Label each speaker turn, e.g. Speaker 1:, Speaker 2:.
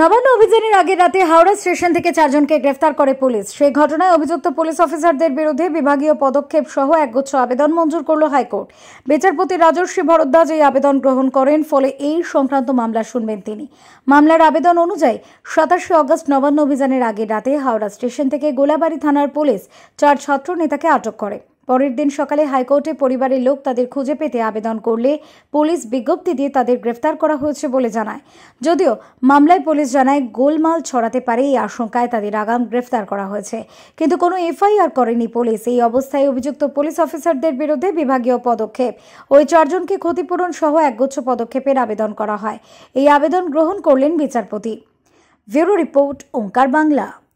Speaker 1: নবান্ন অভিযানের আগে রাতে হাওড়া স্টেশন থেকে চারজনকে গ্রেফতার করে পুলিশ সেই ঘটনায় অভিযুক্ত পুলিশ অফিসারদের বিরুদ্ধে বিভাগীয় পদক্ষেপ সহ একগুচ্ছ আবেদন মঞ্জুর করল হাইকোর্ট বিচারপতি রাজস্বী ভরদ্বাজ এই আবেদন গ্রহণ করেন ফলে এই সংক্রান্ত মামলা শুনবেন তিনি মামলার আবেদন অনুযায়ী সাতাশে অগস্ট নবান্ন অভিযানের আগে রাতে হাওড়া স্টেশন থেকে গোলাবাড়ি থানার পুলিশ চার ছাত্র নেতাকে আটক করে পরের দিন সকালে হাইকোর্টে পরিবারের লোক তাদের খুঁজে পেতে আবেদন করলে পুলিশ বিজ্ঞপ্তি দিয়ে তাদের গ্রেফতার করা হয়েছে বলে জানায় যদিও মামলায় পুলিশ জানায় গোলমাল ছড়াতে পারে এই আশঙ্কায় তাদের আগাম গ্রেফতার করা হয়েছে কিন্তু কোনো এফআইআর করেনি পুলিশ এই অবস্থায় অভিযুক্ত পুলিশ অফিসারদের বিরুদ্ধে বিভাগীয় পদক্ষেপ ওই চারজনকে ক্ষতিপূরণ সহ একগুচ্ছ পদক্ষেপের আবেদন করা হয় এই আবেদন গ্রহণ করলেন বিচারপতি ব্যুরো রিপোর্ট ওঙ্কার বাংলা